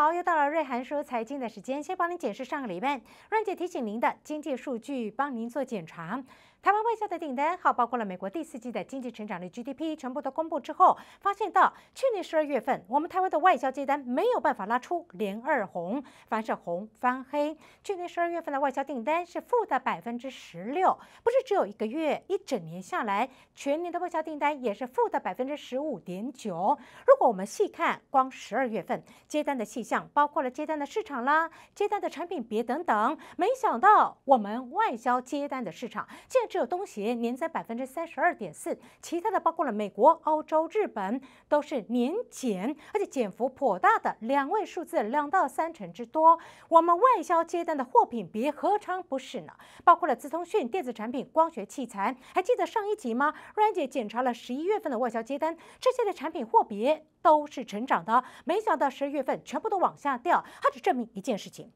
好，又到了瑞涵说财经的时间，先帮您解释上个礼拜润姐提醒您的经济数据，帮您做检查。台湾外销的订单，好包括了美国第四季的经济成长率 GDP，全部都公布之后，发现到去年十二月份，我们台湾的外销接单没有办法拉出零二红，凡是红翻黑。去年十二月份的外销订单是负的百分之十六，不是只有一个月，一整年下来，全年的外销订单也是负的百分之十五点九。如果我们细看，光十二月份接单的细项，包括了接单的市场啦，接单的产品别等等，没想到我们外销接单的市场竟然。浙东协年增百分之三十二点四，其他的包括了美国、欧洲、日本都是年减，而且减幅颇大的两位数字，两到三成之多。我们外销接单的货品别何尝不是呢？包括了自通讯、电子产品、光学器材。还记得上一集吗？瑞姐检查了十一月份的外销接单，这些的产品货别都是成长的，没想到十二月份全部都往下掉。它只证明一件事情。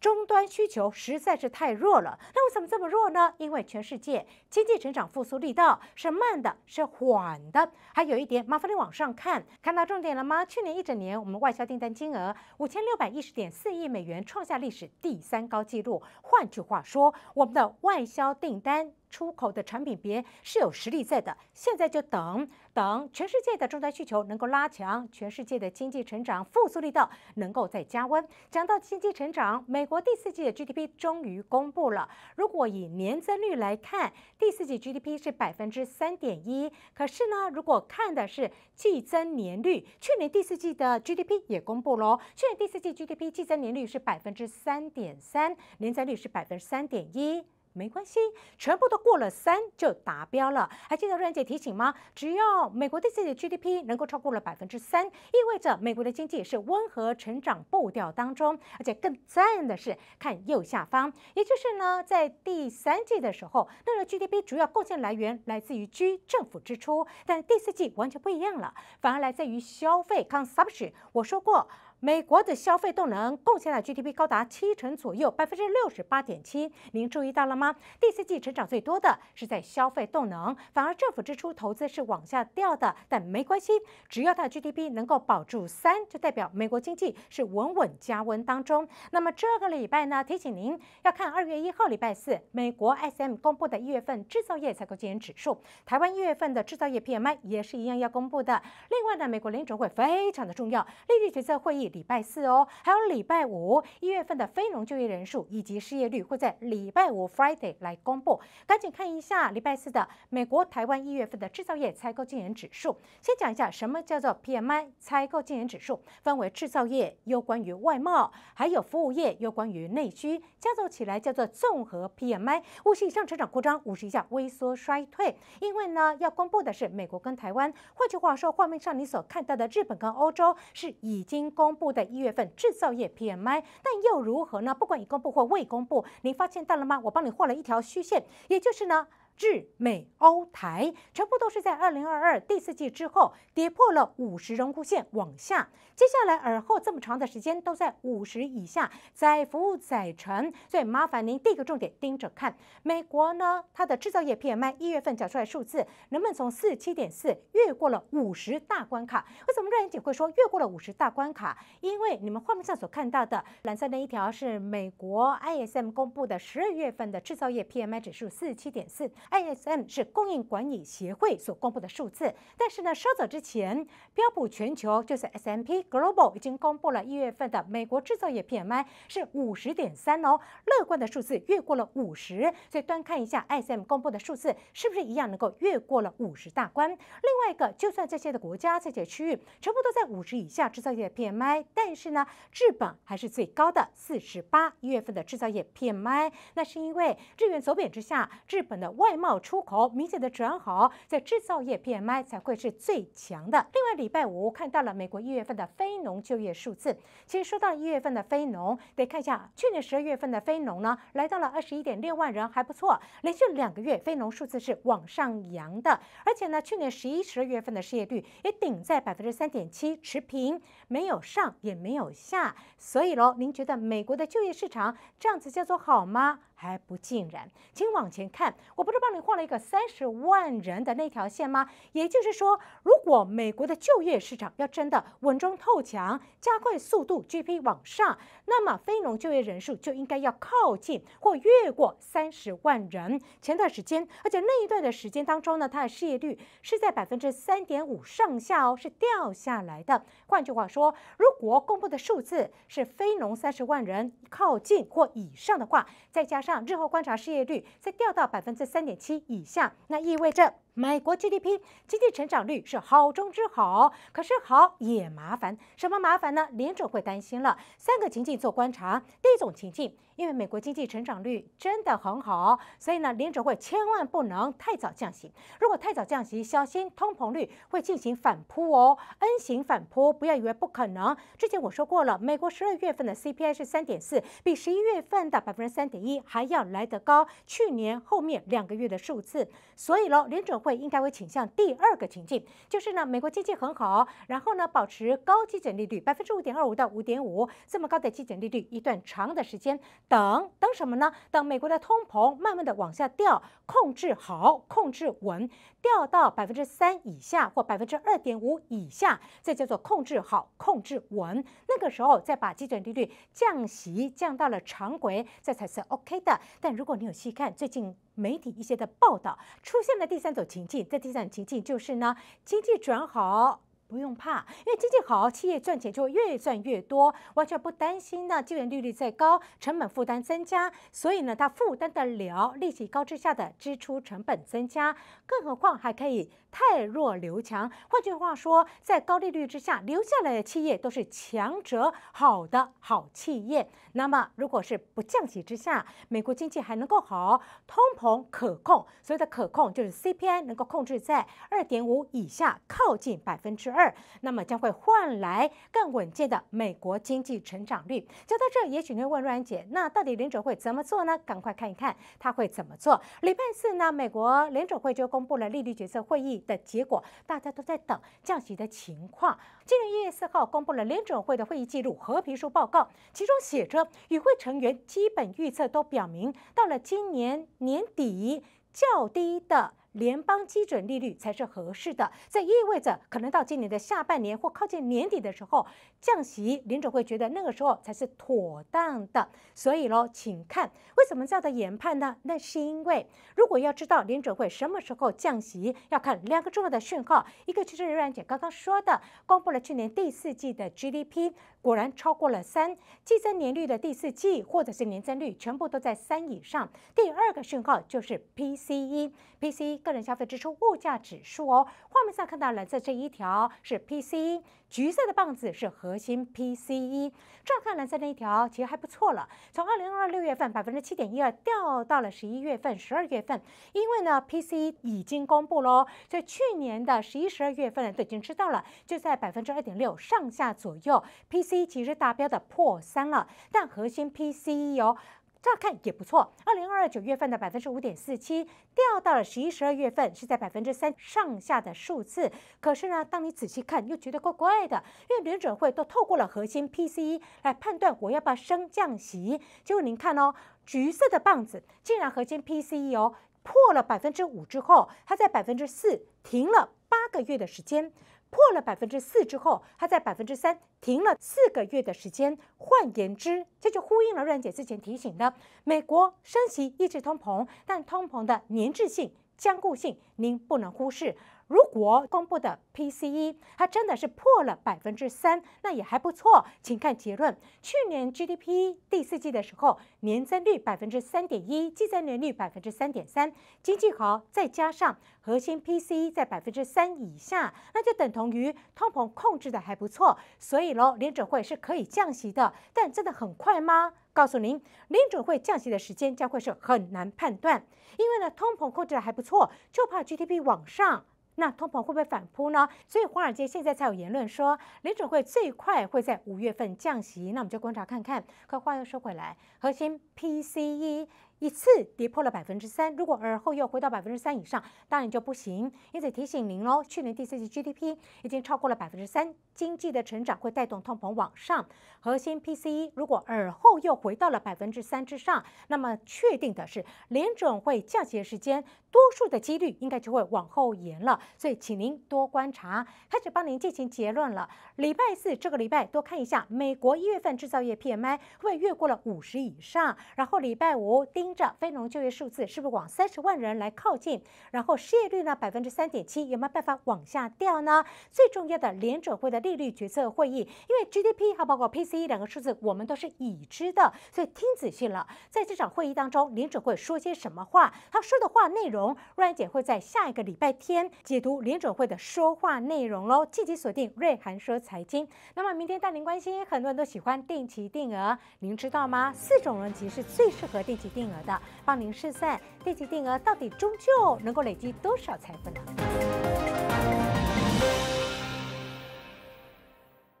终端需求实在是太弱了，那为什么这么弱呢？因为全世界经济成长复苏力道是慢的，是缓的。还有一点，麻烦你往上看，看到重点了吗？去年一整年，我们外销订单金额五千六百一十点四亿美元，创下历史第三高纪录。换句话说，我们的外销订单。出口的产品别是有实力在的，现在就等等全世界的终端需求能够拉强，全世界的经济成长复苏力道能够再加温。讲到经济成长，美国第四季的 GDP 终于公布了。如果以年增率来看，第四季 GDP 是百分之三点一。可是呢，如果看的是季增年率，去年第四季的 GDP 也公布了，去年第四季 GDP 季增年率是百分之三点三，年增率是百分之三点一。没关系，全部都过了三就达标了。还记得瑞姐提醒吗？只要美国第四季 GDP 能够超过了百分之三，意味着美国的经济是温和成长步调当中。而且更赞的是，看右下方，也就是呢，在第三季的时候，那个 GDP 主要贡献来源来自于居政府支出，但第四季完全不一样了，反而来自于消费 consumption。我说过。美国的消费动能贡献的 GDP 高达七成左右，百分之六十八点七，您注意到了吗？第四季成长最多的是在消费动能，反而政府支出投资是往下掉的，但没关系，只要它 GDP 能够保住三，就代表美国经济是稳稳加温当中。那么这个礼拜呢，提醒您要看二月一号礼拜四，美国 s m 公布的一月份制造业采购经理指数，台湾一月份的制造业 PMI 也是一样要公布的。另外呢，美国联储会非常的重要，利率决策会议。礼拜四哦，还有礼拜五，一月份的非农就业人数以及失业率会在礼拜五 （Friday） 来公布。赶紧看一下礼拜四的美国、台湾一月份的制造业采购经营指数。先讲一下什么叫做 PMI 采购经营指数，分为制造业，又关于外贸，还有服务业，又关于内需。加总起来叫做综合 PMI。五十以上成长扩张，五十以下微缩衰退。因为呢，要公布的是美国跟台湾，换句话说，画面上你所看到的日本跟欧洲是已经公。部布的一月份制造业 PMI，但又如何呢？不管已公布或未公布，你发现到了吗？我帮你画了一条虚线，也就是呢。日美欧台全部都是在二零二二第四季之后跌破了五十荣枯线往下，接下来而后这么长的时间都在五十以下，在服务载沉，所以麻烦您第一个重点盯着看。美国呢，它的制造业 PMI 一月份缴出来数字能不能从四十七点四越过了五十大关卡？为什么让人姐会说越过了五十大关卡？因为你们画面上所看到的蓝色那一条是美国 ISM 公布的十二月份的制造业 PMI 指数四十七点四。ISM 是供应管理协会所公布的数字，但是呢，稍早之前标普全球就是 S&P M Global 已经公布了一月份的美国制造业 PMI 是五十点三哦，乐观的数字越过了五十。所以端看一下 ISM 公布的数字是不是一样能够越过了五十大关？另外一个，就算这些的国家、这些区域全部都在五十以下制造业 PMI，但是呢，日本还是最高的四十八一月份的制造业 PMI，那是因为日元走贬之下，日本的外外贸出口明显的转好，在制造业 PMI 才会是最强的。另外，礼拜五看到了美国一月份的非农就业数字。其实说到一月份的非农，得看一下去年十二月份的非农呢，来到了二十一点六万人，还不错。连续两个月非农数字是往上扬的，而且呢，去年十一、十二月份的失业率也顶在百分之三点七持平，没有上也没有下。所以喽，您觉得美国的就业市场这样子叫做好吗？还不尽然。请往前看，我不知道。帮你画了一个三十万人的那条线吗？也就是说，如果美国的就业市场要真的稳中透强，加快速度，G P 往上，那么非农就业人数就应该要靠近或越过三十万人。前段时间，而且那一段的时间当中呢，它的失业率是在百分之三点五上下哦，是掉下来的。换句话说，如果公布的数字是非农三十万人靠近或以上的话，再加上日后观察失业率再掉到百分之三点。点七以下，那意味着。美国 GDP 经济成长率是好中之好，可是好也麻烦。什么麻烦呢？联准会担心了。三个情境做观察。第一种情境，因为美国经济成长率真的很好，所以呢，联准会千万不能太早降息。如果太早降息，小心通膨率会进行反扑哦。N 型反扑不要以为不可能。之前我说过了，美国十二月份的 CPI 是三点四，比十一月份的百分之三点一还要来得高。去年后面两个月的数字，所以喽，联准会。应该会倾向第二个情境，就是呢，美国经济很好，然后呢，保持高基准利率百分之五点二五到五点五这么高的基准利率一段长的时间，等等什么呢？等美国的通膨慢慢的往下掉，控制好，控制稳，掉到百分之三以下或百分之二点五以下，这叫做控制好，控制稳。那个时候再把基准利率降息降到了常规，这才是 OK 的。但如果你有细看最近。媒体一些的报道出现了第三种情境，这第三种情境就是呢，经济转好。不用怕，因为经济好，企业赚钱就会越赚越多，完全不担心呢。就业利率再高，成本负担增加，所以呢，它负担得了。利息高之下的支出成本增加，更何况还可以太弱留强。换句话说，在高利率之下留下来的，企业都是强者，好的好企业。那么，如果是不降息之下，美国经济还能够好，通膨可控，所谓的可控就是 CPI 能够控制在二点五以下，靠近百分之二。二，那么将会换来更稳健的美国经济成长率。讲到这，也许你会问瑞安姐，那到底联准会怎么做呢？赶快看一看他会怎么做。礼拜四呢，美国联准会就公布了利率决策会议的结果，大家都在等降息的情况。今年一月四号公布了联准会的会议记录和评述报告，其中写着与会成员基本预测都表明，到了今年年底较低的。联邦基准利率才是合适的。这意味着，可能到今年的下半年或靠近年底的时候。降息，林准会觉得那个时候才是妥当的，所以喽，请看为什么这样的研判呢？那是因为如果要知道林准会什么时候降息，要看两个重要的讯号，一个就是刘然姐刚刚说的，公布了去年第四季的 GDP，果然超过了三，季增年率的第四季或者是年增率全部都在三以上。第二个讯号就是 PCE，PCE 个人消费支出物价指数哦。画面上看到蓝色这一条是 P C 橘色的棒子是核心 P C E。乍看蓝色那一条其实还不错了，从二零二二六月份百分之七点一二掉到了十一月份、十二月份，因为呢 P C 已经公布了，所以去年的十一、十二月份都已经知道了，就在百分之二点六上下左右。P C 其实达标的破三了，但核心 P C E 呃。乍看也不错。二零二二九月份的百分之五点四七，掉到了十一、十二月份是在百分之三上下的数字。可是呢，当你仔细看，又觉得怪怪的，因为联准会都透过了核心 PCE 来判断我要不要升降息。结果您看哦，橘色的棒子竟然核心 PCE 哦。破了百分之五之后，它在百分之四停了八个月的时间；破了百分之四之后，它在百分之三停了四个月的时间。换言之，这就呼应了润姐之前提醒的：美国升息抑制通膨，但通膨的粘滞性、坚固性您不能忽视。如果公布的 PCE 它真的是破了百分之三，那也还不错。请看结论：去年 GDP 第四季的时候，年增率百分之三点一，季增年率百分之三点三，经济好，再加上核心 PCE 在百分之三以下，那就等同于通膨控制的还不错。所以喽，联准会是可以降息的，但真的很快吗？告诉您，联准会降息的时间将会是很难判断，因为呢，通膨控制的还不错，就怕 GDP 往上。那通膨会不会反扑呢？所以华尔街现在才有言论说，联准会最快会在五月份降息。那我们就观察看看。可话又说回来，核心 PCE。一次跌破了百分之三，如果而后又回到百分之三以上，当然就不行。因此提醒您喽，去年第四季 GDP 已经超过了百分之三，经济的成长会带动通膨往上。核心 PCE 如果而后又回到了百分之三之上，那么确定的是，联准会降息的时间，多数的几率应该就会往后延了。所以请您多观察，开始帮您进行结论了。礼拜四这个礼拜多看一下美国一月份制造业 PMI 会不会越过了五十以上，然后礼拜五盯。着非农就业数字是不是往三十万人来靠近？然后失业率呢，百分之三点七有没有办法往下掉呢？最重要的联准会的利率决策会议，因为 GDP 还包括 PCE 两个数字我们都是已知的，所以听仔细了，在这场会议当中联准会说些什么话？他说的话内容，瑞安姐会在下一个礼拜天解读联准会的说话内容喽。积极锁定瑞涵说财经。那么明天带您关心，很多人都喜欢定期定额，您知道吗？四种人其实最适合定期定额。的帮您试算定期定额到底终究能够累积多少财富呢？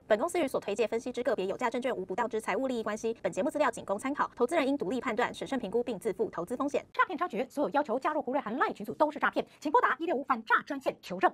本公司与所推介分析之个别有价证券无不道之财务利益关系，本节目资料仅供参考，投资人应独立判断、审慎评估并自负投资风险。诈骗猖獗，所有要求加入胡瑞涵赖群组都是诈骗，请拨打一六五反诈专线求证。